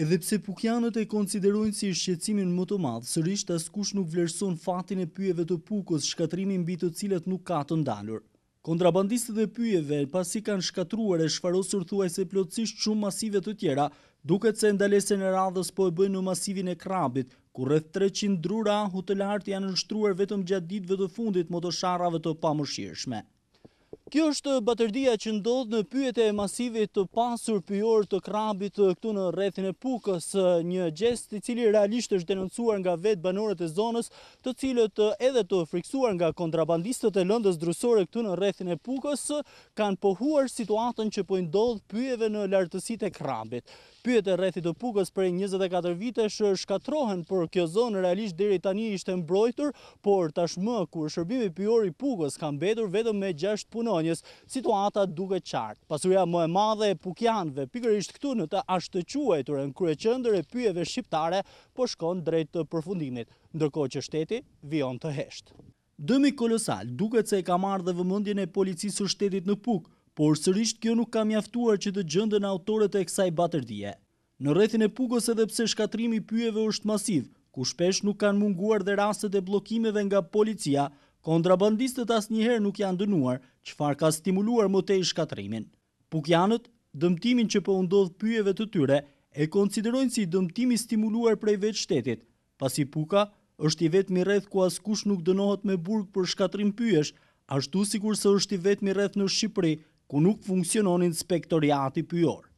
Edhe pse pukjanët e konsiderojnë si shqecimin më të madhë, sërisht askush nuk vlerëson fatin e pyjeve të pukës shkatrimin bitë të cilat nuk ka të ndalur. Kontrabandistët e pyjeve, pasi kanë shkatruar e shfarosur thuaj se plotësisht shumë masive të tjera, duket se ndalese në radhës po e bëjnë në masivin e krabit, ku rrëth 300 drura hutelartë janë nështruar vetëm gjatë ditëve të fundit motosharave të pamëshirëshme. Kjo është baterdia që ndodhë në pyet e masivit të pasur pyor të krabit këtu në rethin e pukës, një gjest i cili realisht është denoncuar nga vetë banorët e zonës, të cilët edhe të friksuar nga kontrabandistët e lëndës drusore këtu në rethin e pukës, kanë pohuar situatën që po ndodhë pyjeve në lartësit e krabit. Pyet e rethit të pukës prej 24 vitesh shkatrohen, por kjo zonë realisht diri tani ishte mbrojtur, por tashmë kur shërbimi pyor i pukës kanë bedur vetëm me 6 punoj, Macedonjës, situata duke qartë. Pasuria më e madhe e pukjanëve, pikërisht këtu në të ashtëquaj të rënë krye qëndër e pyjeve shqiptare, po shkon drejt të përfundimit, ndërko që shteti vion të heshtë. Dëmi kolosal duke që e ka marrë dhe vëmëndjen e policisë shtetit në puk, por sërisht kjo nuk ka mjaftuar që të gjëndën autorët e kësaj baterdije. Në rethin e pukës edhe pse shkatrimi pyjeve është masiv, ku shpesh nuk kanë munguar dhe rastet e blokimeve nga policia, Kontrabandistët asnjëherë nuk janë dënuar, çfarë ka stimuluar mëtej tej shkatrimin. Pukjanët dëmtimin që po ndodh pyjeve të tyre e konsiderojnë si dëmtimi stimuluar prej vetë shtetit, pasi puka është i vetë mi rreth ku askush nuk dënohet me burg për shkatrim pyjesh, ashtu sikur se është i vetë mi rreth në Shqipëri ku nuk funksionon spektoriati pyjor.